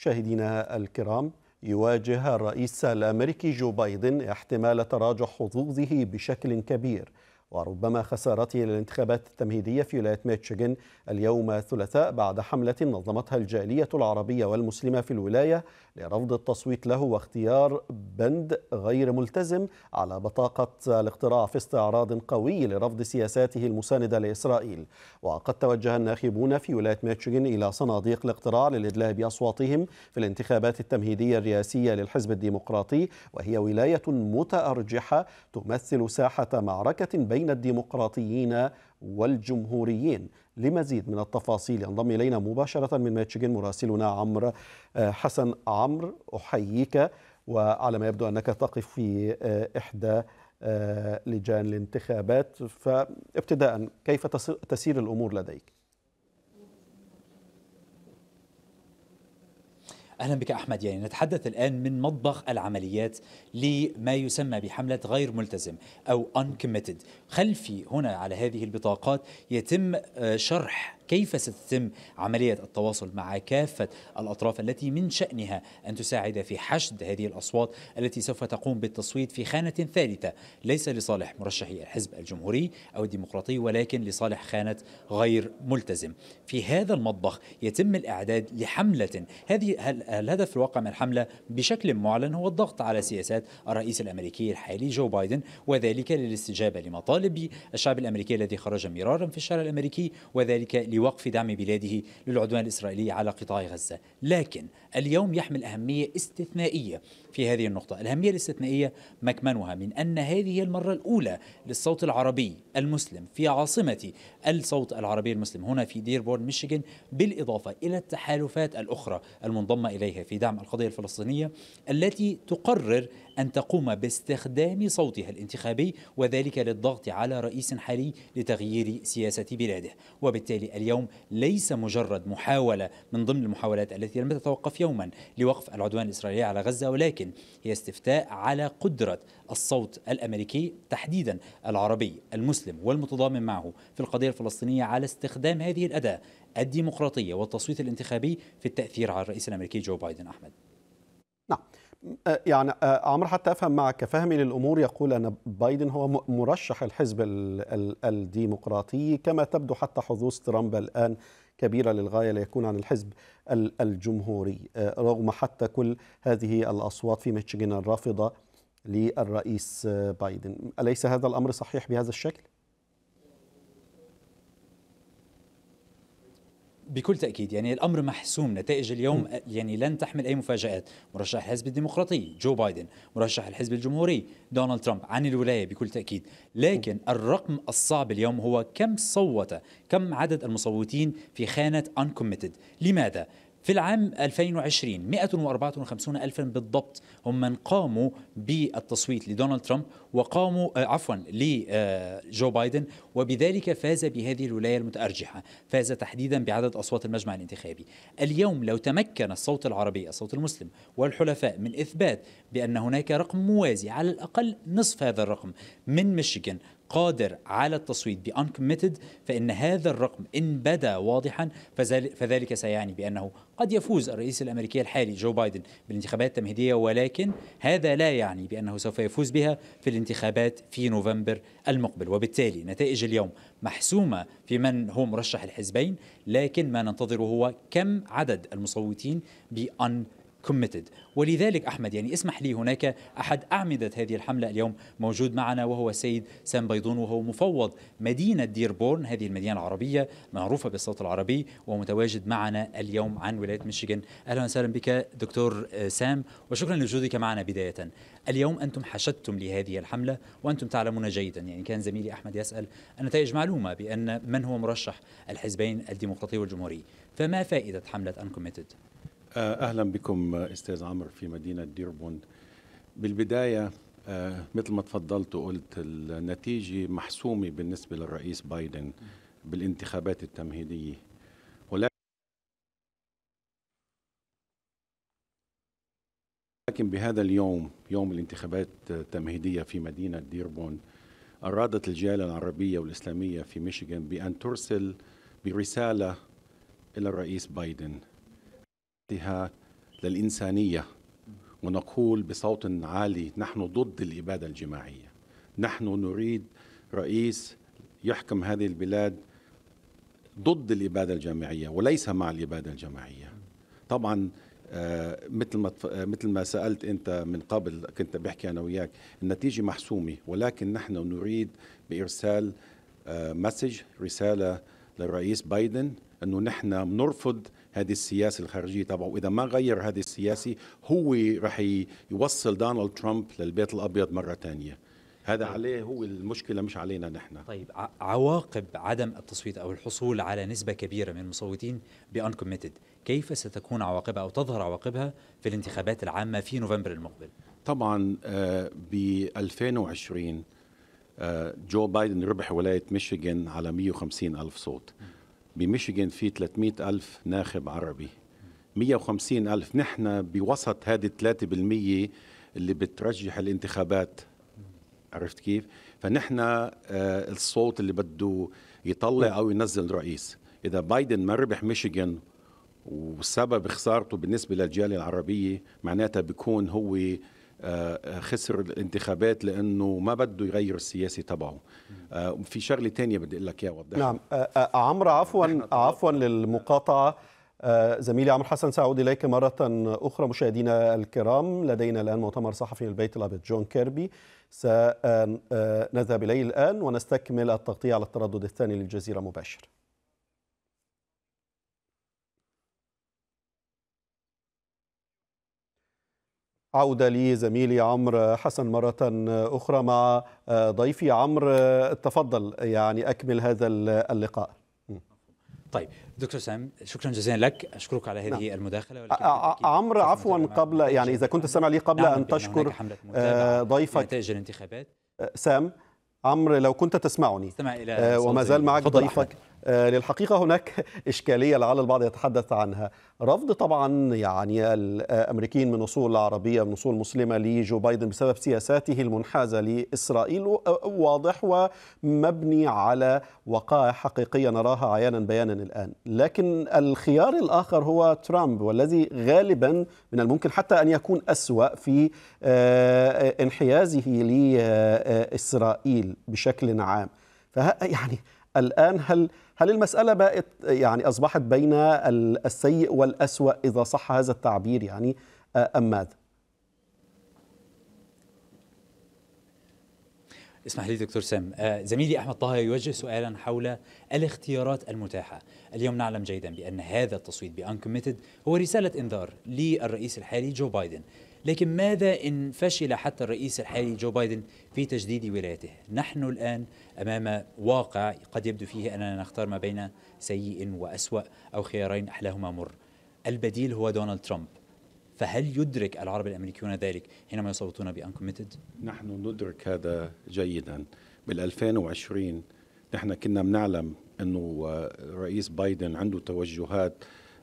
مشاهدينا الكرام يواجه الرئيس الامريكي جو بايدن احتمال تراجع حظوظه بشكل كبير وربما خسارته للانتخابات التمهيدية في ولاية ميتشيغن اليوم الثلاثاء بعد حملة نظمتها الجالية العربية والمسلمة في الولاية لرفض التصويت له واختيار بند غير ملتزم على بطاقة الاقتراع في استعراض قوي لرفض سياساته المساندة لإسرائيل وقد توجه الناخبون في ولاية ميتشيغن إلى صناديق الاقتراع للإدلاء بأصواتهم في الانتخابات التمهيدية الرئاسية للحزب الديمقراطي وهي ولاية متأرجحة تمثل ساحة معركة بين بين الديمقراطيين والجمهوريين لمزيد من التفاصيل ينضم إلينا مباشرة من ميتشيغن مراسلنا عمرو آه، حسن عمرو أحييك وعلى ما يبدو أنك تقف في آه، إحدى آه، لجان الانتخابات فابتداء كيف تسير الأمور لديك؟ أهلا بك أحمد يعني نتحدث الآن من مطبخ العمليات لما يسمى بحملة غير ملتزم أو uncommitted خلفي هنا على هذه البطاقات يتم آه، شرح كيف ستتم عملية التواصل مع كافة الأطراف التي من شأنها أن تساعد في حشد هذه الأصوات التي سوف تقوم بالتصويت في خانة ثالثة ليس لصالح مرشحي الحزب الجمهوري أو الديمقراطي ولكن لصالح خانة غير ملتزم في هذا المطبخ يتم الإعداد لحملة هذه الهدف الواقع من الحملة بشكل معلن هو الضغط على سياسات الرئيس الأمريكي الحالي جو بايدن وذلك للاستجابة لمطالب الشعب الأمريكي الذي خرج مرارا في الشارع الأمريكي وذلك بوقف دعم بلاده للعدوان الإسرائيلي على قطاع غزة لكن اليوم يحمل أهمية استثنائية في هذه النقطة الأهمية الاستثنائية مكمنها من أن هذه المرة الأولى للصوت العربي المسلم في عاصمة الصوت العربي المسلم هنا في ديربورن ميشيغان بالإضافة إلى التحالفات الأخرى المنضمة إليها في دعم القضية الفلسطينية التي تقرر أن تقوم باستخدام صوتها الانتخابي وذلك للضغط على رئيس حالي لتغيير سياسة بلاده وبالتالي اليوم ليس مجرد محاولة من ضمن المحاولات التي لم تتوقف يوما لوقف العدوان الإسرائيلي على غزة ولكن ولكن هي استفتاء على قدرة الصوت الأمريكي تحديدا العربي المسلم والمتضامن معه في القضية الفلسطينية على استخدام هذه الأداة الديمقراطية والتصويت الانتخابي في التأثير على الرئيس الأمريكي جو بايدن أحمد أه، يعني أه، عمرو حتى افهم معك كفهمي للامور يقول ان بايدن هو مرشح الحزب الديمقراطي كما تبدو حتى حظوظ ترامب الان كبيره للغايه ليكون عن الحزب الجمهوري أه، رغم حتى كل هذه الاصوات في ميشيغان الرافضه للرئيس بايدن اليس هذا الامر صحيح بهذا الشكل بكل تاكيد يعني الامر محسوم نتائج اليوم يعني لن تحمل اي مفاجات مرشح الحزب الديمقراطي جو بايدن مرشح الحزب الجمهوري دونالد ترامب عن الولايه بكل تاكيد لكن الرقم الصعب اليوم هو كم صوت كم عدد المصوتين في خانه انكوميتد لماذا في العام 2020 154 ألفا بالضبط هم من قاموا بالتصويت لدونالد ترامب وقاموا آه، عفوا لجو آه، بايدن وبذلك فاز بهذه الولاية المتأرجحة فاز تحديدا بعدد أصوات المجمع الانتخابي اليوم لو تمكن الصوت العربي الصوت المسلم والحلفاء من إثبات بأن هناك رقم موازي على الأقل نصف هذا الرقم من ميشيغان قادر على التصويت بأنكميتد فإن هذا الرقم إن بدا واضحا فذلك سيعني بأنه قد يفوز الرئيس الأمريكي الحالي جو بايدن بالانتخابات التمهيدية ولكن هذا لا يعني بأنه سوف يفوز بها في الانتخابات في نوفمبر المقبل وبالتالي نتائج اليوم محسومة في من هو مرشح الحزبين لكن ما ننتظره هو كم عدد المصوتين بأن committed ولذلك أحمد يعني اسمح لي هناك أحد أعمدة هذه الحملة اليوم موجود معنا وهو السيد سام بيضون وهو مفوض مدينة ديربورن هذه المدينة العربية معروفة بالصوت العربي ومتواجد معنا اليوم عن ولاية ميشيغان أهلا وسهلا بك دكتور سام وشكرا لوجودك معنا بداية اليوم أنتم حشدتم لهذه الحملة وأنتم تعلمون جيدا يعني كان زميلي أحمد يسأل النتائج معلومة بأن من هو مرشح الحزبين الديمقراطي والجمهوري فما فائدة حملة أنكوميتد؟ آه، اهلا بكم آه، استاذ عمرو في مدينه ديربوند بالبدايه آه، مثل ما تفضلت وقلت النتيجه محسومه بالنسبه للرئيس بايدن بالانتخابات التمهيديه ولكن بهذا اليوم يوم الانتخابات التمهيديه في مدينه ديربوند ارادت الجاليه العربيه والاسلاميه في ميشيغان بان ترسل برساله الى الرئيس بايدن انتهاك للإنسانية ونقول بصوت عالي نحن ضد الإبادة الجماعية نحن نريد رئيس يحكم هذه البلاد ضد الإبادة الجماعية وليس مع الإبادة الجماعية طبعا آه، مثل ما آه، مثل ما سالت انت من قبل كنت بحكي انا وياك النتيجه محسومه ولكن نحن نريد بارسال آه، مسج رساله للرئيس بايدن انه نحن بنرفض هذه السياسه الخارجيه تبعه واذا ما غير هذه السياسه هو رح يوصل دونالد ترامب للبيت الابيض مره ثانيه هذا طيب. عليه هو المشكلة مش علينا نحن طيب عواقب عدم التصويت أو الحصول على نسبة كبيرة من المصوتين بأنكوميتد كيف ستكون عواقبها أو تظهر عواقبها في الانتخابات العامة في نوفمبر المقبل طبعا آه، ب 2020 آه، جو بايدن ربح ولاية ميشيغان على 150 ألف صوت م. بميشيغان في 300 ألف ناخب عربي 150 ألف نحن بوسط هذه 3% اللي بترجح الانتخابات عرفت كيف؟ فنحن آه، الصوت اللي بده يطلع أو ينزل رئيس إذا بايدن ما ربح ميشيغان وسبب خسارته بالنسبة للجالية العربية معناتها بيكون هو خسر الانتخابات لانه ما بده يغير السياسي تبعه آه، في شغله تانية بدي اقول لك اياها وضحها نعم آه، آه، عمرو نعم. عفوا نعم. عفوا للمقاطعه زميلي عمرو حسن سأعود إليك مرة أخرى مشاهدينا الكرام لدينا الآن مؤتمر صحفي البيت الأبيض جون كيربي سنذهب إليه الآن ونستكمل التغطية على التردد الثاني للجزيرة مباشر عودة لزميلي عمرو حسن مرة أخرى مع ضيفي عمرو تفضل يعني أكمل هذا اللقاء طيب دكتور سام شكرا جزيلا لك اشكرك على هذه نعم. المداخله عمرو عفوا قبل يعني اذا كنت سامع لي قبل نعم ان تشكر ضيفك نتائج الانتخابات سام عمرو لو كنت تسمعني إلى وما زال معك ضيفك أحمد. آه، للحقيقه هناك اشكاليه لعل البعض يتحدث عنها رفض طبعا يعني الأمريكيين من اصول عربيه من اصول مسلمه لجو بايدن بسبب سياساته المنحازه لاسرائيل واضح ومبني على وقائع حقيقيه نراها عيانا بيانا الان لكن الخيار الاخر هو ترامب والذي غالبا من الممكن حتى ان يكون اسوا في آه، انحيازه لاسرائيل بشكل عام فه يعني الآن هل هل المسألة بقت يعني أصبحت بين السيء والأسوأ إذا صح هذا التعبير يعني أم ماذا؟ اسمح لي دكتور سام زميلي احمد طه يوجه سؤالا حول الاختيارات المتاحه اليوم نعلم جيدا بان هذا التصويت بانكوميتد هو رساله انذار للرئيس الحالي جو بايدن لكن ماذا إن فشل حتى الرئيس الحالي جو بايدن في تجديد ولايته نحن الآن أمام واقع قد يبدو فيه أننا نختار ما بين سيء وأسوأ أو خيارين أحلاهما مر البديل هو دونالد ترامب فهل يدرك العرب الأمريكيون ذلك حينما يصوتون بأنكوميتد؟ نحن ندرك هذا جيدا بال2020 نحن كنا بنعلم أنه رئيس بايدن عنده توجهات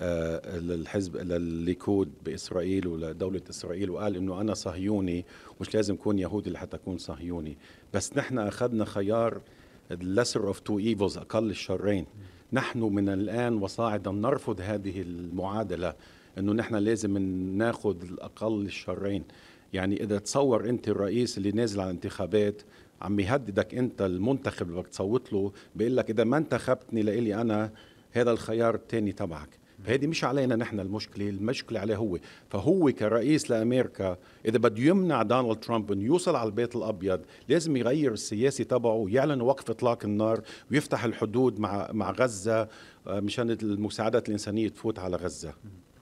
آه، للحزب للليكود باسرائيل ولدوله اسرائيل وقال انه انا صهيوني مش لازم اكون يهودي لحتى اكون صهيوني بس نحن اخذنا خيار lesser اوف تو ايفلز اقل الشرين نحن من الان وصاعدا نرفض هذه المعادله انه نحن لازم ناخذ الاقل الشرين يعني اذا تصور انت الرئيس اللي نازل على الانتخابات عم يهددك انت المنتخب اللي بدك تصوت له بيقول لك اذا ما انتخبتني لإلي انا هذا الخيار الثاني تبعك فهذه مش علينا نحن المشكله المشكله عليه هو فهو كرئيس لامريكا اذا بده يمنع دونالد ترامب انه يوصل على البيت الابيض لازم يغير السياسه تبعه ويعلن وقف اطلاق النار ويفتح الحدود مع مع غزه آه، مشان المساعدات الانسانيه تفوت على غزه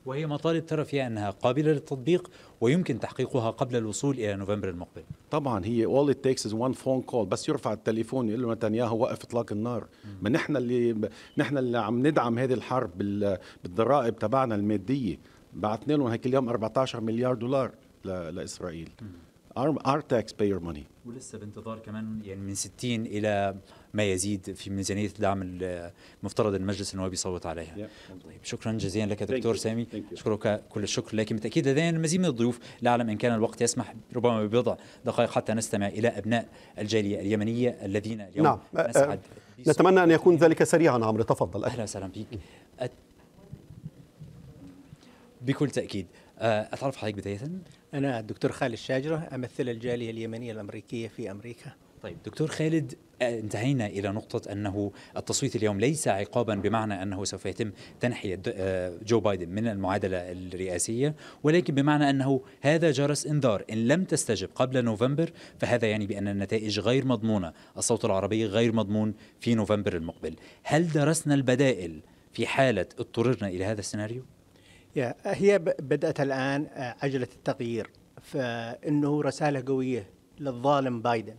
وهي مطالب ترى فيها انها قابله للتطبيق ويمكن تحقيقها قبل الوصول الى نوفمبر المقبل. طبعا هي all it takes is one phone call بس يرفع التليفون يقول له نتنياهو وقف اطلاق النار، ما نحن اللي نحن اللي عم ندعم هذه الحرب بالضرائب تبعنا الماديه، بعثنا لهم هيك اليوم 14 مليار دولار لاسرائيل. مم. our, our taxpayer money. ولسه بانتظار كمان يعني من 60 الى ما يزيد في ميزانيه الدعم المفترض المجلس النواب يصوت عليها. طيب شكرا جزيلا لك دكتور سامي اشكرك كل الشكر لكن بالتاكيد لدينا المزيد من الضيوف لا اعلم ان كان الوقت يسمح ربما ببضع دقائق حتى نستمع الى ابناء الجاليه اليمنيه الذين اليوم نعم. أه، أه، نسعد نتمنى ان يكون ذلك سريعا عمرو تفضل اهلا وسهلا بك بكل تاكيد أه، اتعرف حضرتك بدايه أنا الدكتور خالد شاجرة أمثل الجالية اليمنية الأمريكية في أمريكا طيب دكتور خالد آه، انتهينا إلى نقطة أنه التصويت اليوم ليس عقابا بمعنى أنه سوف يتم تنحية آه، جو بايدن من المعادلة الرئاسية ولكن بمعنى أنه هذا جرس إنذار إن لم تستجب قبل نوفمبر فهذا يعني بأن النتائج غير مضمونة الصوت العربي غير مضمون في نوفمبر المقبل هل درسنا البدائل في حالة اضطررنا إلى هذا السيناريو؟ هي بدأت الآن آه، عجلة التغيير فإنه رسالة قوية للظالم بايدن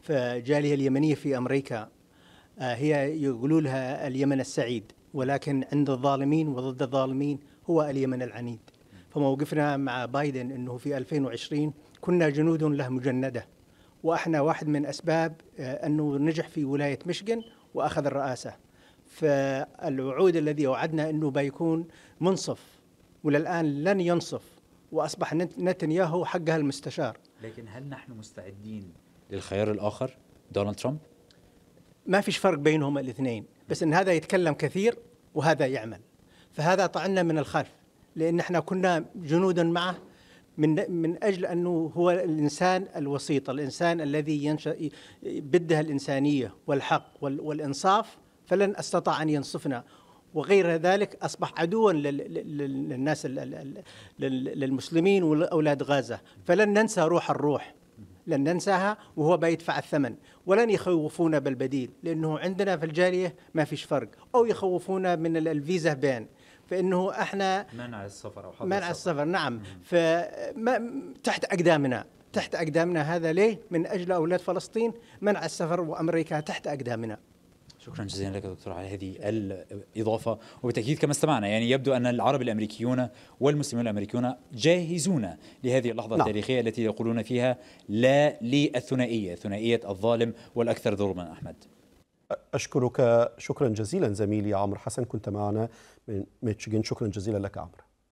فجالية اليمنية في أمريكا آه، هي يقولوا لها اليمن السعيد ولكن عند الظالمين وضد الظالمين هو اليمن العنيد فموقفنا مع بايدن أنه في 2020 كنا جنود له مجندة وإحنا واحد من أسباب آه، أنه نجح في ولاية مشغن وأخذ الرئاسة فالوعود الذي وعدنا أنه بيكون منصف وللآن لن ينصف وأصبح نتنياهو حقها المستشار لكن هل نحن مستعدين للخيار الآخر دونالد ترامب؟ ما فيش فرق بينهما الاثنين بس ان هذا يتكلم كثير وهذا يعمل فهذا طعنا من الخلف لان احنا كنا جنودا معه من من اجل انه هو الانسان الوسيط الانسان الذي ينشا بده الانسانيه والحق والانصاف فلن استطاع ان ينصفنا وغير ذلك أصبح عدوا للناس للمسلمين وأولاد غزة فلن ننسى روح الروح لن ننساها وهو بيدفع الثمن ولن يخوفونا بالبديل لأنه عندنا في الجالية ما فيش فرق أو يخوفونا من الفيزا بان فانه احنا منع السفر او حظر منع السفر, السفر نعم فما تحت اقدامنا تحت اقدامنا هذا ليه؟ من اجل اولاد فلسطين منع السفر وامريكا تحت اقدامنا شكرا جزيلا لك دكتور على هذه الإضافة وبالتأكيد كما استمعنا يعني يبدو أن العرب الأمريكيون والمسلمون الأمريكيون جاهزون لهذه اللحظة نعم. التاريخية التي يقولون فيها لا للثنائية ثنائية الظالم والأكثر ظلما أحمد أشكرك شكرا جزيلا زميلي عمرو حسن كنت معنا من ميتشيغن شكرا جزيلا لك عمرو